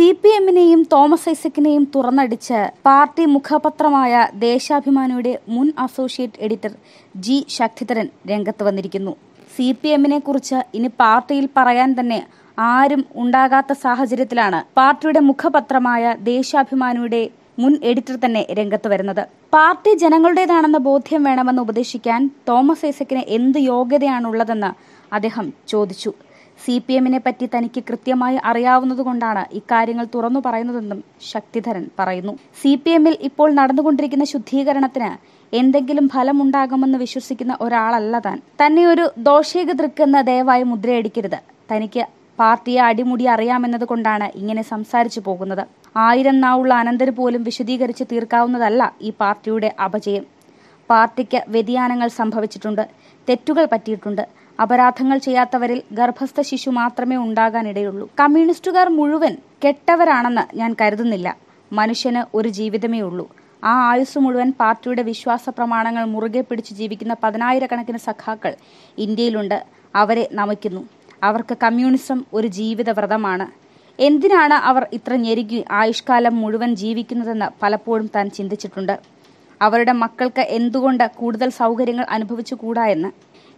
C P എമ്മിനെയും തോമസ് ഐസക്കിനെയും തുറന്നടിച്ച് പാർട്ടി മുഖപത്രമായ ദേശാഭിമാനിയുടെ മുൻ അസോസിയേറ്റ് എഡിറ്റർ ജി ശക്തിധരൻ രംഗത്ത് വന്നിരിക്കുന്നു സി പി എമ്മിനെ കുറിച്ച് ഇനി പാർട്ടിയിൽ പറയാൻ തന്നെ ആരും ഉണ്ടാകാത്ത സാഹചര്യത്തിലാണ് പാർട്ടിയുടെ മുഖപത്രമായ ദേശാഭിമാനിയുടെ മുൻ എഡിറ്റർ തന്നെ രംഗത്ത് വരുന്നത് പാർട്ടി ജനങ്ങളുടേതാണെന്ന ബോധ്യം വേണമെന്ന് ഉപദേശിക്കാൻ തോമസ് ഐസക്കിന് എന്ത് യോഗ്യതയാണുള്ളതെന്ന് അദ്ദേഹം ചോദിച്ചു സി പി എമ്മിനെ പറ്റി തനിക്ക് കൃത്യമായി അറിയാവുന്നതുകൊണ്ടാണ് ഇക്കാര്യങ്ങൾ തുറന്നു പറയുന്നതെന്നും ശക്തിധരൻ പറയുന്നു സി പി എമ്മിൽ ഇപ്പോൾ നടന്നുകൊണ്ടിരിക്കുന്ന ശുദ്ധീകരണത്തിന് എന്തെങ്കിലും ഫലമുണ്ടാകുമെന്ന് വിശ്വസിക്കുന്ന ഒരാളല്ല താൻ തന്നെ ഒരു ദോഷേകതൃക്കെന്ന് ദയവായി മുദ്രയടിക്കരുത് തനിക്ക് പാർട്ടിയെ അടിമുടി അറിയാമെന്നത് കൊണ്ടാണ് ഇങ്ങനെ സംസാരിച്ചു പോകുന്നത് ആയിരം നാവുള്ള അനന്തര് പോലും വിശദീകരിച്ച് തീർക്കാവുന്നതല്ല ഈ പാർട്ടിയുടെ അപജയം പാർട്ടിക്ക് വ്യതിയാനങ്ങൾ സംഭവിച്ചിട്ടുണ്ട് തെറ്റുകൾ പറ്റിയിട്ടുണ്ട് അപരാധങ്ങൾ ചെയ്യാത്തവരിൽ ഗർഭസ്ഥ ശിശു മാത്രമേ ഉണ്ടാകാനിടയുള്ളൂ കമ്മ്യൂണിസ്റ്റുകാർ മുഴുവൻ കെട്ടവരാണെന്ന് ഞാൻ കരുതുന്നില്ല മനുഷ്യന് ഒരു ജീവിതമേ ഉള്ളൂ ആ ആയുസ് മുഴുവൻ പാർട്ടിയുടെ വിശ്വാസ പ്രമാണങ്ങൾ മുറുകെ പിടിച്ച് ജീവിക്കുന്ന പതിനായിരക്കണക്കിന് സഖാക്കൾ ഇന്ത്യയിലുണ്ട് അവരെ നമിക്കുന്നു അവർക്ക് കമ്മ്യൂണിസം ഒരു ജീവിത വ്രതമാണ് എന്തിനാണ് അവർ ഇത്ര ഞെരുകി ആയുഷ്കാലം മുഴുവൻ ജീവിക്കുന്നതെന്ന് പലപ്പോഴും താൻ ചിന്തിച്ചിട്ടുണ്ട് അവരുടെ മക്കൾക്ക് എന്തുകൊണ്ട് കൂടുതൽ സൗകര്യങ്ങൾ അനുഭവിച്ചുകൂടാ എന്ന്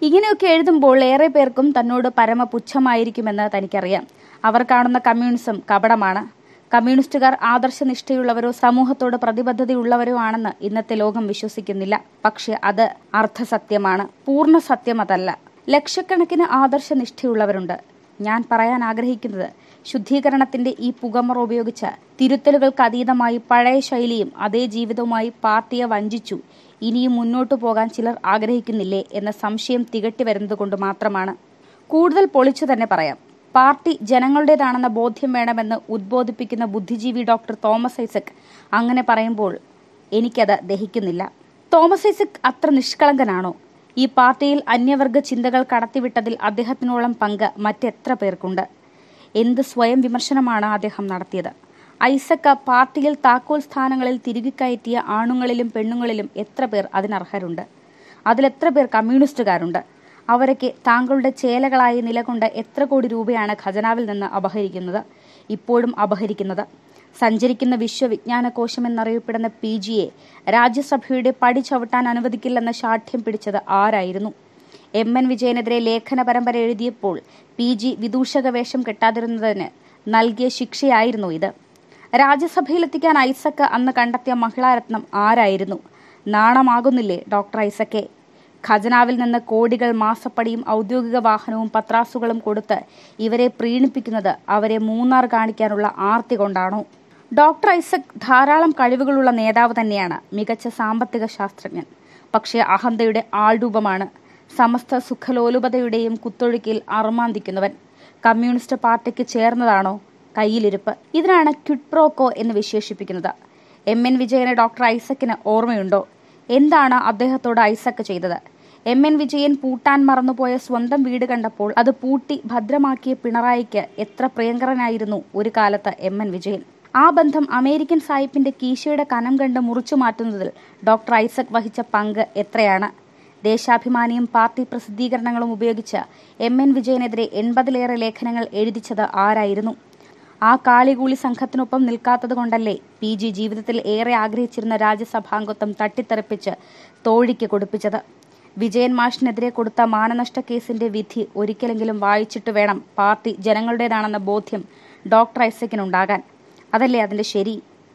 ഇങ്ങനെയൊക്കെ എഴുതുമ്പോൾ ഏറെ പേർക്കും തന്നോട് പരമ പുച്ഛമായിരിക്കുമെന്ന് തനിക്കറിയാം അവർ കാണുന്ന കമ്മ്യൂണിസം കപടമാണ് കമ്മ്യൂണിസ്റ്റുകാർ ആദർശനിഷ്ഠയുള്ളവരോ സമൂഹത്തോട് പ്രതിബദ്ധതയുള്ളവരോ ആണെന്ന് ഇന്നത്തെ ലോകം വിശ്വസിക്കുന്നില്ല പക്ഷെ അത് അർത്ഥസത്യമാണ് പൂർണ്ണ സത്യം അതല്ല ലക്ഷക്കണക്കിന് ആദർശനിഷ്ഠയുള്ളവരുണ്ട് ഞാൻ പറയാൻ ആഗ്രഹിക്കുന്നത് ശുദ്ധീകരണത്തിന്റെ ഈ പുകമറ ഉപയോഗിച്ച് തിരുത്തലുകൾക്ക് അതീതമായി പഴയ ശൈലിയും അതേ ജീവിതവുമായി പാർട്ടിയെ വഞ്ചിച്ചു ഇനിയും മുന്നോട്ടു പോകാൻ ചിലർ ആഗ്രഹിക്കുന്നില്ലേ എന്ന സംശയം തികട്ടി വരുന്നതുകൊണ്ട് മാത്രമാണ് കൂടുതൽ പൊളിച്ചു തന്നെ പറയാം പാർട്ടി ജനങ്ങളുടേതാണെന്ന ബോധ്യം വേണമെന്ന് ഉദ്ബോധിപ്പിക്കുന്ന ബുദ്ധിജീവി ഡോക്ടർ തോമസ് ഐസക് അങ്ങനെ പറയുമ്പോൾ എനിക്കത് ദഹിക്കുന്നില്ല തോമസ് ഐസക് അത്ര നിഷ്കളങ്കനാണോ ഈ പാർട്ടിയിൽ അന്യവർഗ ചിന്തകൾ കടത്തിവിട്ടതിൽ അദ്ദേഹത്തിനോളം പങ്ക് മറ്റെത്ര പേർക്കുണ്ട് എന്ത് സ്വയം വിമർശനമാണ് അദ്ദേഹം നടത്തിയത് ഐസക്ക പാർട്ടിയിൽ താക്കോൽ സ്ഥാനങ്ങളിൽ തിരികിക്കയറ്റിയ ആണുങ്ങളിലും പെണ്ണുങ്ങളിലും എത്ര പേർ അതിനർഹരുണ്ട് അതിലെത്ര പേർ കമ്മ്യൂണിസ്റ്റുകാരുണ്ട് അവരൊക്കെ താങ്കളുടെ ചേലകളായി നിലകൊണ്ട് എത്ര കോടി രൂപയാണ് ഖജനാവിൽ നിന്ന് അപഹരിക്കുന്നത് ഇപ്പോഴും അപഹരിക്കുന്നത് സഞ്ചരിക്കുന്ന കോശം എന്നറിയപ്പെടുന്ന പി ജിയെ രാജ്യസഭയുടെ പടി ചവിട്ടാൻ അനുവദിക്കില്ലെന്ന ശാഠ്യം പിടിച്ചത് ആരായിരുന്നു എം എൻ വിജയനെതിരെ ലേഖന പരമ്പര എഴുതിയപ്പോൾ പി ജി വിദൂഷക വേഷം കെട്ടാതിരുന്നതിന് നൽകിയ ശിക്ഷയായിരുന്നു ഇത് രാജ്യസഭയിലെത്തിക്കാൻ ഐസക്ക് അന്ന് കണ്ടെത്തിയ മഹിളാരത്നം ആരായിരുന്നു നാണമാകുന്നില്ലേ ഡോക്ടർ ഐസക്കെ ഖജനാവിൽ നിന്ന് കോടികൾ മാസപ്പടിയും ഔദ്യോഗിക വാഹനവും പത്രാസുകളും കൊടുത്ത് ഇവരെ പ്രീണിപ്പിക്കുന്നത് അവരെ മൂന്നാർ കാണിക്കാനുള്ള ആർത്തി കൊണ്ടാണോ ഡോക്ടർ ഐസക് ധാരാളം കഴിവുകളുള്ള നേതാവ് തന്നെയാണ് മികച്ച സാമ്പത്തിക ശാസ്ത്രജ്ഞൻ പക്ഷേ അഹന്തയുടെ ആൾരൂപമാണ് സമസ്ത സുഖലോലുപതയുടെയും കുത്തൊഴുക്കിൽ അറുമാന്തിക്കുന്നവൻ കമ്മ്യൂണിസ്റ്റ് പാർട്ടിക്ക് ചേർന്നതാണോ കയ്യിലിരുപ്പ് ഇതിനാണ് ക്യുട്രോക്കോ പ്രോക്കോ എന്ന് വിശേഷിപ്പിക്കുന്നത് എം എൻ വിജയനെ ഡോക്ടർ ഐസക്കിന് ഓർമ്മയുണ്ടോ എന്താണ് അദ്ദേഹത്തോട് ഐസക്ക് ചെയ്തത് എം എൻ വിജയൻ പൂട്ടാൻ മറന്നുപോയ സ്വന്തം വീട് കണ്ടപ്പോൾ അത് പൂട്ടി ഭദ്രമാക്കിയ പിണറായിക്ക് എത്ര പ്രിയങ്കരനായിരുന്നു ഒരു കാലത്ത് എം എൻ വിജയൻ ആ ബന്ധം അമേരിക്കൻ സായിപ്പിന്റെ കീശയുടെ കനം കണ്ട് മുറിച്ചു മാറ്റുന്നതിൽ ഡോക്ടർ ഐസക് വഹിച്ച പങ്ക് എത്രയാണ് ദേശാഭിമാനിയും പാർട്ടി പ്രസിദ്ധീകരണങ്ങളും ഉപയോഗിച്ച് എം എൻ വിജയനെതിരെ എൺപതിലേറെ ലേഖനങ്ങൾ എഴുതിച്ചത് ആരായിരുന്നു ആ കാളികൂളി സംഘത്തിനൊപ്പം നിൽക്കാത്തത് കൊണ്ടല്ലേ പി ജി ജീവിതത്തിൽ ഏറെ ആഗ്രഹിച്ചിരുന്ന രാജ്യസഭാംഗത്വം തട്ടിത്തെറിപ്പിച്ച് തോഴിക്ക് കൊടുപ്പിച്ചത് വിജയൻ മാഷിനെതിരെ കൊടുത്ത മാനനഷ്ട കേസിന്റെ വിധി ഒരിക്കലെങ്കിലും വായിച്ചിട്ട് വേണം പാർട്ടി ജനങ്ങളുടേതാണെന്ന ബോധ്യം ഡോക്ടർ ഐസക്കിനുണ്ടാകാൻ അതല്ലേ അതിന്റെ ശരി